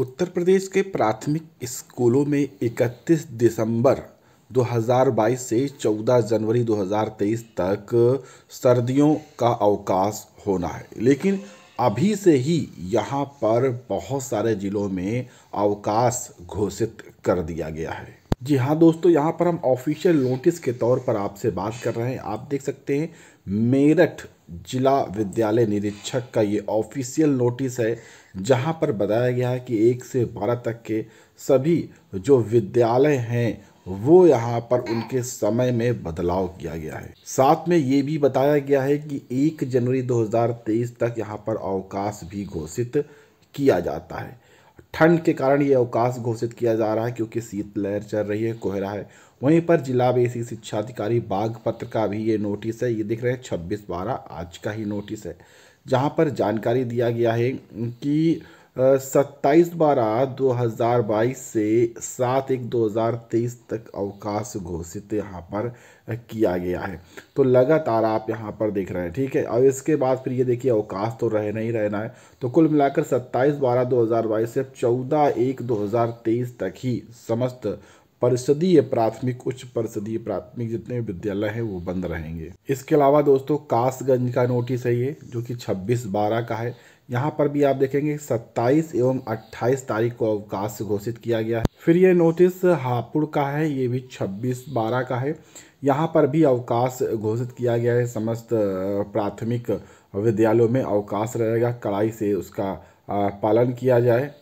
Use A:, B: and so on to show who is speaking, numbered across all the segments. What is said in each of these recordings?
A: उत्तर प्रदेश के प्राथमिक स्कूलों में 31 दिसंबर 2022 से 14 जनवरी 2023 तक सर्दियों का अवकाश होना है लेकिन अभी से ही यहाँ पर बहुत सारे ज़िलों में अवकाश घोषित कर दिया गया है जी हाँ दोस्तों यहाँ पर हम ऑफिशियल नोटिस के तौर पर आपसे बात कर रहे हैं आप देख सकते हैं मेरठ जिला विद्यालय निरीक्षक का ये ऑफिशियल नोटिस है जहाँ पर बताया गया है कि एक से बारह तक के सभी जो विद्यालय हैं वो यहाँ पर उनके समय में बदलाव किया गया है साथ में ये भी बताया गया है कि एक जनवरी 2023 तक यहाँ पर अवकाश भी घोषित किया जाता है ठंड के कारण ये अवकाश घोषित किया जा रहा है क्योंकि शीतलहर चल रही है कोहरा है वहीं पर जिला बेसी बाघ पत्र का भी ये नोटिस है ये दिख रहे हैं छब्बीस बारह आज का ही नोटिस है जहाँ पर जानकारी दिया गया है कि सत्ताईस बारह दो हज़ार बाईस से सात एक दो हजार तेईस तक अवकाश घोषित यहाँ पर किया गया है तो लगातार आप यहाँ पर देख रहे हैं ठीक है अब इसके बाद फिर ये देखिए अवकाश तो रहना ही रहना है तो कुल मिलाकर सत्ताईस बारह दो हजार बाईस से चौदह एक दो हजार तेईस तक ही समस्त परिषदीय प्राथमिक उच्च परिषदीय प्राथमिक जितने विद्यालय हैं वो बंद रहेंगे इसके अलावा दोस्तों कासगंज का नोटिस है ये जो कि 26 बारह का है यहाँ पर भी आप देखेंगे 27 एवं 28 तारीख को अवकाश घोषित किया गया है फिर ये नोटिस हापुड़ का है ये भी 26 बारह का है यहाँ पर भी अवकाश घोषित किया गया है समस्त प्राथमिक विद्यालयों में अवकाश रहेगा कड़ाई से उसका पालन किया जाए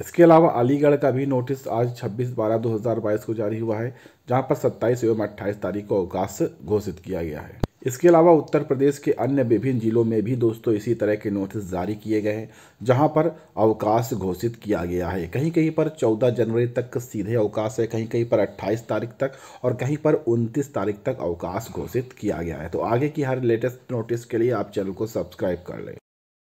A: इसके अलावा अलीगढ़ का भी नोटिस आज 26 बारह 2022 को जारी हुआ है जहां पर 27 एवं 28 तारीख को अवकाश घोषित किया गया है इसके अलावा उत्तर प्रदेश के अन्य विभिन्न जिलों में भी दोस्तों इसी तरह के नोटिस जारी किए गए हैं जहां पर अवकाश घोषित किया गया है कहीं कहीं पर 14 जनवरी तक सीधे अवकाश है कहीं कहीं पर 28 तारीख तक और कहीं पर 29 तारीख तक अवकाश घोषित किया गया है तो आगे की हर लेटेस्ट नोटिस के लिए आप चैनल को सब्सक्राइब कर लें